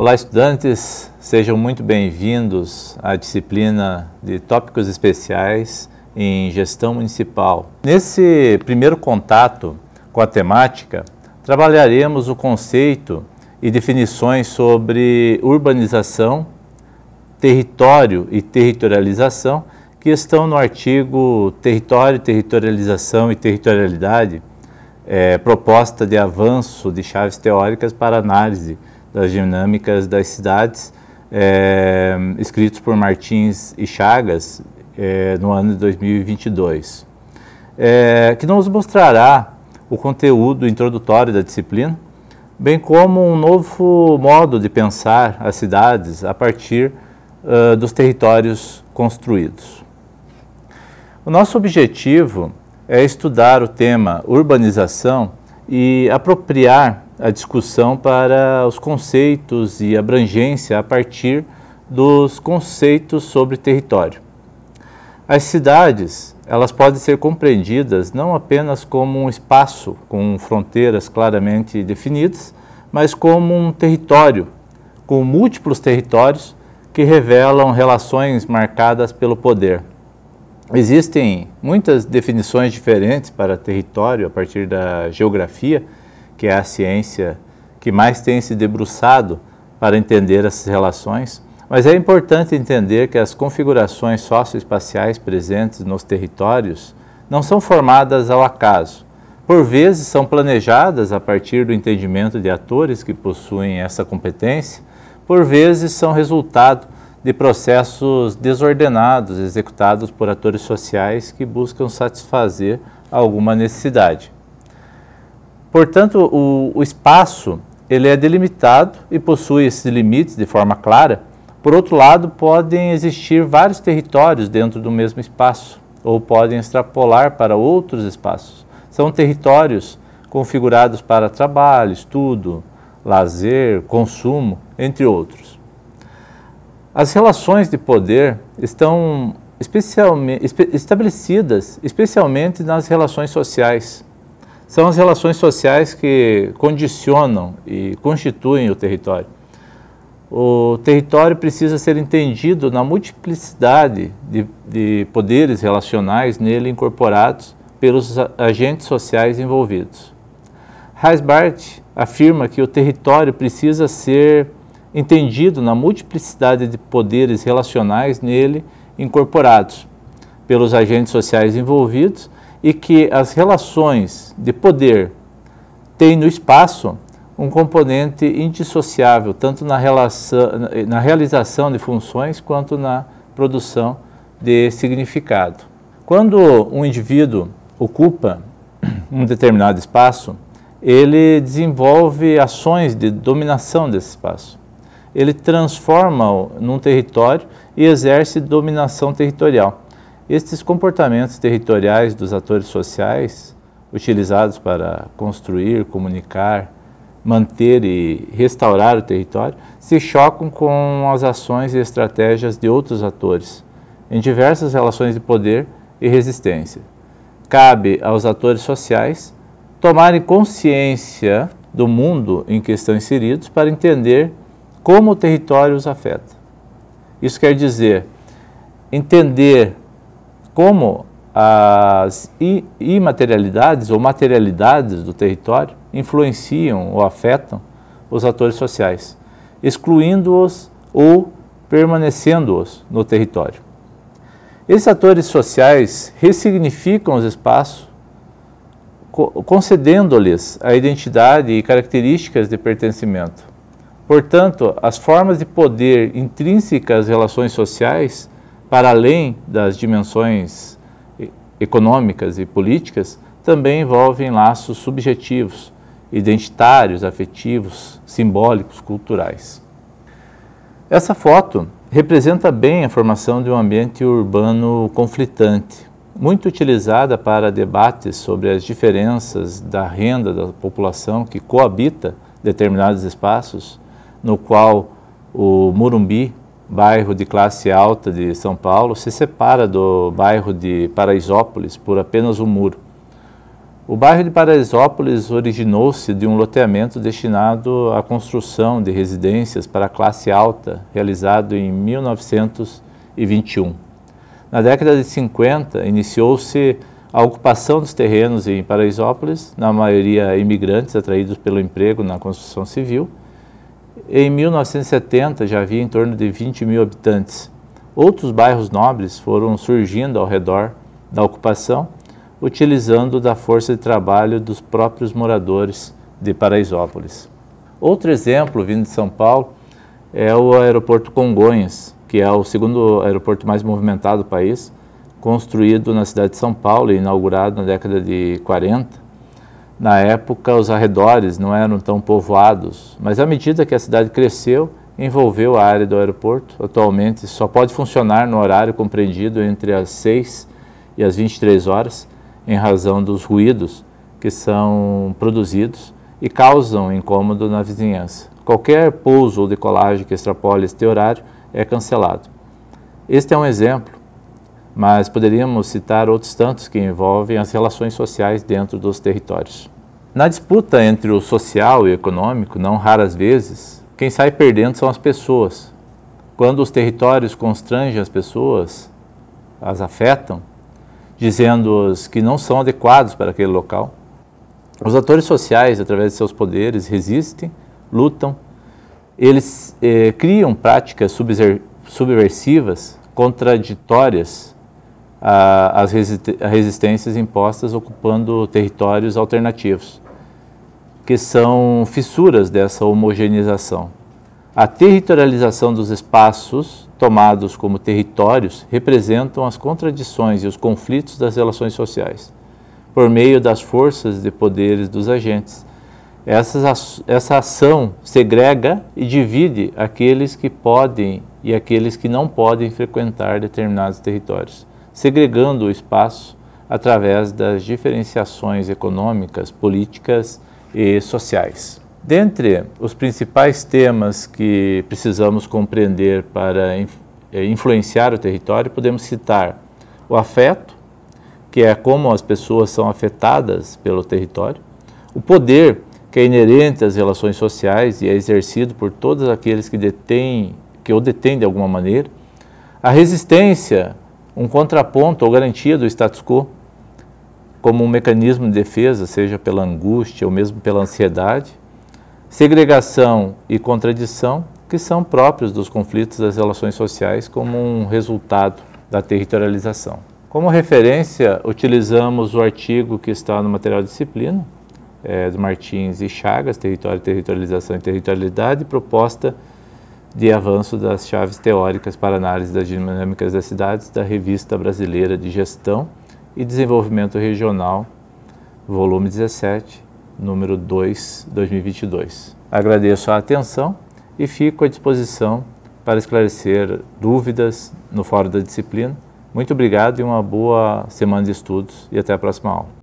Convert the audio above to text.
Olá, estudantes, sejam muito bem-vindos à disciplina de Tópicos Especiais em Gestão Municipal. Nesse primeiro contato com a temática, trabalharemos o conceito e definições sobre urbanização, território e territorialização, que estão no artigo Território, Territorialização e Territorialidade, é, proposta de avanço de chaves teóricas para análise das dinâmicas das cidades, é, escritos por Martins e Chagas é, no ano de 2022, é, que nos mostrará o conteúdo introdutório da disciplina, bem como um novo modo de pensar as cidades a partir uh, dos territórios construídos. O nosso objetivo é estudar o tema urbanização e apropriar a discussão para os conceitos e abrangência a partir dos conceitos sobre território. As cidades, elas podem ser compreendidas não apenas como um espaço com fronteiras claramente definidas, mas como um território com múltiplos territórios que revelam relações marcadas pelo poder. Existem muitas definições diferentes para território a partir da geografia, que é a ciência que mais tem se debruçado para entender essas relações, mas é importante entender que as configurações socioespaciais presentes nos territórios não são formadas ao acaso. Por vezes são planejadas a partir do entendimento de atores que possuem essa competência, por vezes são resultado de processos desordenados executados por atores sociais que buscam satisfazer alguma necessidade. Portanto, o, o espaço ele é delimitado e possui esses limites de forma clara. Por outro lado, podem existir vários territórios dentro do mesmo espaço ou podem extrapolar para outros espaços. São territórios configurados para trabalho, estudo, lazer, consumo, entre outros. As relações de poder estão especialmente, estabelecidas especialmente nas relações sociais são as relações sociais que condicionam e constituem o território. O território precisa ser entendido na multiplicidade de, de poderes relacionais nele incorporados pelos agentes sociais envolvidos. Heisbart afirma que o território precisa ser entendido na multiplicidade de poderes relacionais nele incorporados pelos agentes sociais envolvidos e que as relações de poder têm no espaço um componente indissociável, tanto na, relação, na realização de funções quanto na produção de significado. Quando um indivíduo ocupa um determinado espaço, ele desenvolve ações de dominação desse espaço. Ele transforma-o num território e exerce dominação territorial. Estes comportamentos territoriais dos atores sociais, utilizados para construir, comunicar, manter e restaurar o território, se chocam com as ações e estratégias de outros atores, em diversas relações de poder e resistência. Cabe aos atores sociais tomarem consciência do mundo em que estão inseridos para entender como o território os afeta. Isso quer dizer entender como as imaterialidades ou materialidades do território influenciam ou afetam os atores sociais, excluindo-os ou permanecendo-os no território. Esses atores sociais ressignificam os espaços, concedendo-lhes a identidade e características de pertencimento. Portanto, as formas de poder intrínsecas às relações sociais para além das dimensões econômicas e políticas, também envolvem laços subjetivos, identitários, afetivos, simbólicos, culturais. Essa foto representa bem a formação de um ambiente urbano conflitante, muito utilizada para debates sobre as diferenças da renda da população que coabita determinados espaços, no qual o Murumbi bairro de classe alta de São Paulo se separa do bairro de Paraisópolis por apenas um muro. O bairro de Paraisópolis originou-se de um loteamento destinado à construção de residências para a classe alta, realizado em 1921. Na década de 50, iniciou-se a ocupação dos terrenos em Paraisópolis, na maioria imigrantes atraídos pelo emprego na construção civil, em 1970 já havia em torno de 20 mil habitantes. Outros bairros nobres foram surgindo ao redor da ocupação, utilizando da força de trabalho dos próprios moradores de Paraisópolis. Outro exemplo, vindo de São Paulo, é o aeroporto Congonhas, que é o segundo aeroporto mais movimentado do país, construído na cidade de São Paulo e inaugurado na década de 40 na época os arredores não eram tão povoados, mas à medida que a cidade cresceu, envolveu a área do aeroporto. Atualmente só pode funcionar no horário compreendido entre as 6 e as 23 horas, em razão dos ruídos que são produzidos e causam incômodo na vizinhança. Qualquer pouso ou decolagem que extrapole este horário é cancelado. Este é um exemplo mas poderíamos citar outros tantos que envolvem as relações sociais dentro dos territórios. Na disputa entre o social e o econômico, não raras vezes, quem sai perdendo são as pessoas. Quando os territórios constrangem as pessoas, as afetam, dizendo-os que não são adequados para aquele local, os atores sociais, através de seus poderes, resistem, lutam, eles eh, criam práticas subversivas, contraditórias a, as resistências impostas ocupando territórios alternativos, que são fissuras dessa homogeneização. A territorialização dos espaços tomados como territórios representam as contradições e os conflitos das relações sociais, por meio das forças de poderes dos agentes. Essas, essa ação segrega e divide aqueles que podem e aqueles que não podem frequentar determinados territórios segregando o espaço através das diferenciações econômicas, políticas e sociais. Dentre os principais temas que precisamos compreender para eh, influenciar o território, podemos citar o afeto, que é como as pessoas são afetadas pelo território, o poder, que é inerente às relações sociais e é exercido por todos aqueles que detêm, que o detêm de alguma maneira, a resistência um contraponto ou garantia do status quo como um mecanismo de defesa, seja pela angústia ou mesmo pela ansiedade, segregação e contradição, que são próprios dos conflitos das relações sociais como um resultado da territorialização. Como referência, utilizamos o artigo que está no material de disciplina, é, eh, do Martins e Chagas, Território, Territorialização e Territorialidade, proposta de avanço das chaves teóricas para análise das dinâmicas das cidades da Revista Brasileira de Gestão e Desenvolvimento Regional, volume 17, número 2, 2022. Agradeço a atenção e fico à disposição para esclarecer dúvidas no fórum da disciplina. Muito obrigado e uma boa semana de estudos e até a próxima aula.